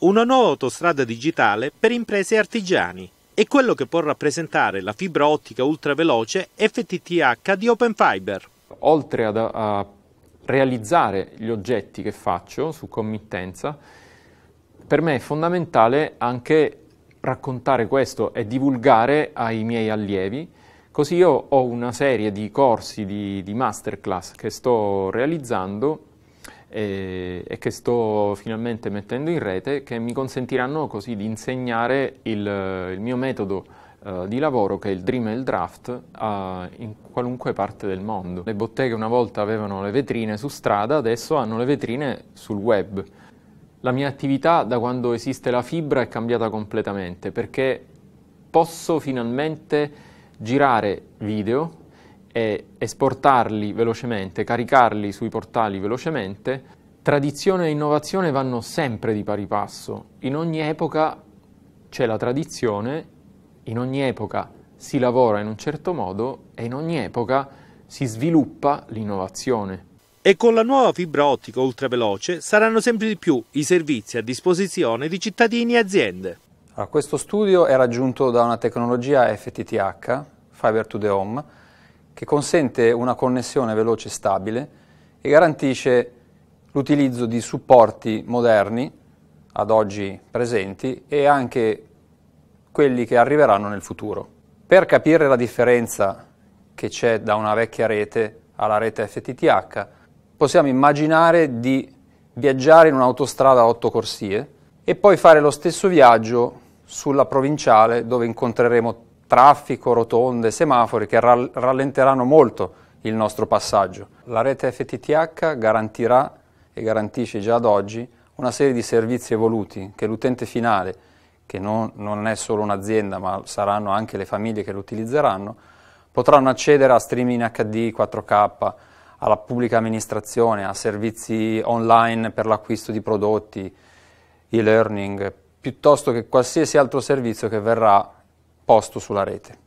una nuova autostrada digitale per imprese e artigiani e quello che può rappresentare la fibra ottica ultraveloce FTTH di Open Fiber. Oltre ad, a realizzare gli oggetti che faccio su committenza, per me è fondamentale anche raccontare questo e divulgare ai miei allievi. Così io ho una serie di corsi, di, di masterclass che sto realizzando e, e, che sto finalmente mettendo in rete che mi consentiranno così di insegnare il, il mio metodo Uh, di lavoro che è il Dream e il Draft uh, in qualunque parte del mondo. Le botteghe una volta avevano le vetrine su strada, adesso hanno le vetrine sul web. La mia attività da quando esiste la fibra è cambiata completamente perché posso finalmente girare video e esportarli velocemente, caricarli sui portali velocemente, tradizione e innovazione vanno sempre di pari passo. In ogni epoca c'è la tradizione, in ogni epoca si lavora in un certo modo e in ogni epoca si sviluppa l'innovazione. E con la nuova fibra ottica ultraveloce saranno sempre di più i servizi a disposizione di cittadini e aziende. Allora, ah, questo studio è raggiunto da una tecnologia FTTH, Fiber to the Home, che consente una connessione veloce e stabile e garantisce l'utilizzo di supporti moderni ad oggi presenti e anche quelli che arriveranno nel futuro. Per capire la differenza che c'è da una vecchia rete alla rete FTTH, possiamo immaginare di viaggiare in un'autostrada a otto corsie e poi fare lo stesso viaggio sulla provinciale dove incontreremo traffico, rotonde, semafori che rallenteranno molto il nostro passaggio. La rete FTTH garantirà e garantisce già ad oggi una serie di servizi evoluti che l'utente finale, che non, non è solo un'azienda ma saranno anche le famiglie che lo utilizzeranno, potranno accedere a streaming HD, 4K, alla pubblica amministrazione, a servizi online per l'acquisto di prodotti, e-learning, piuttosto che qualsiasi altro servizio che verrà posto sulla rete.